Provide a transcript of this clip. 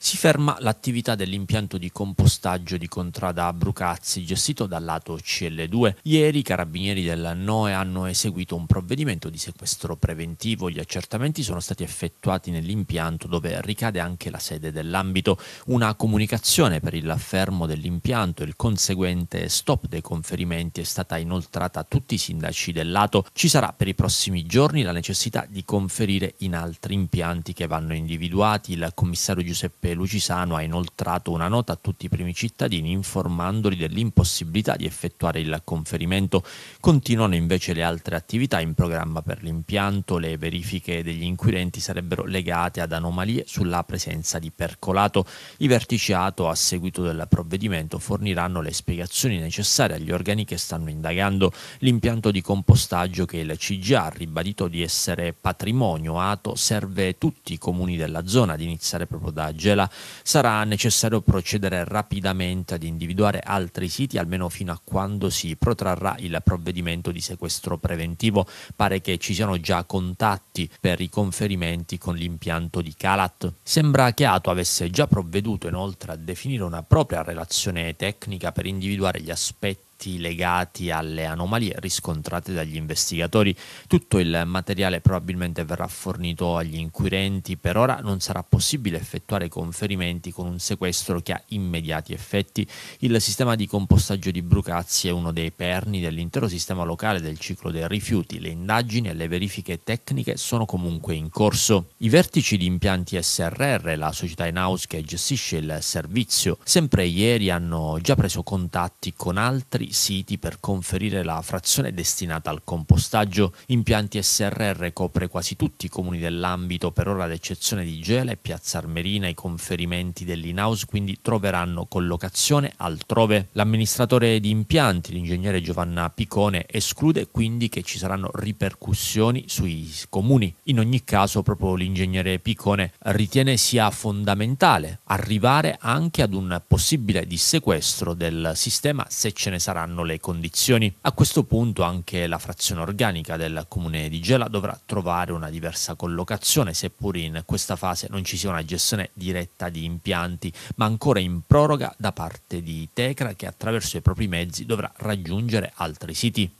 Si ferma l'attività dell'impianto di compostaggio di Contrada a Brucazzi, gestito dal lato CL2. Ieri i carabinieri del NOE hanno eseguito un provvedimento di sequestro preventivo. Gli accertamenti sono stati effettuati nell'impianto dove ricade anche la sede dell'ambito. Una comunicazione per il fermo dell'impianto e il conseguente stop dei conferimenti è stata inoltrata a tutti i sindaci del lato. Ci sarà per i prossimi giorni la necessità di conferire in altri impianti che vanno individuati. Il commissario Giuseppe principe Lucisano ha inoltrato una nota a tutti i primi cittadini informandoli dell'impossibilità di effettuare il conferimento. Continuano invece le altre attività in programma per l'impianto, le verifiche degli inquirenti sarebbero legate ad anomalie sulla presenza di percolato. I vertici ATO a seguito del provvedimento forniranno le spiegazioni necessarie agli organi che stanno indagando. L'impianto di compostaggio che il CGA ha ribadito di essere patrimonio ATO serve tutti i comuni della zona, ad iniziare proprio da Gela tutela, sarà necessario procedere rapidamente ad individuare altri siti, almeno fino a quando si protrarrà il provvedimento di sequestro preventivo. Pare che ci siano già contatti per i conferimenti con l'impianto di Calat. Sembra che Ato avesse già provveduto inoltre a definire una propria relazione tecnica per individuare gli aspetti fatti legati alle anomalie riscontrate dagli investigatori. Tutto il materiale probabilmente verrà fornito agli inquirenti, per ora non sarà possibile effettuare conferimenti con un sequestro che ha immediati effetti. Il sistema di compostaggio di Brucazzi è uno dei perni dell'intero sistema locale del ciclo dei rifiuti, le indagini e le verifiche tecniche sono comunque in corso. I vertici di impianti SRR, la società in house che gestisce il servizio, sempre ieri hanno già preso contatti con altri siti per conferire la frazione destinata al compostaggio. Impianti SRR copre quasi tutti i comuni dell'ambito, per ora ad eccezione di Gela e Piazza Armerina. I conferimenti dell'in-house quindi troveranno collocazione altrove. L'amministratore di impianti, l'ingegnere Giovanna Piccone, esclude quindi che ci saranno ripercussioni sui comuni. In ogni caso, proprio l'ingegnere Piccone ritiene sia fondamentale arrivare anche ad un possibile dissequestro del sistema se ce ne sarà saranno le condizioni. A questo punto anche la frazione organica del comune di Gela dovrà trovare una diversa collocazione, seppur in questa fase non ci sia una gestione diretta di impianti, ma ancora in proroga da parte di Tecra che attraverso i propri mezzi dovrà raggiungere altri siti.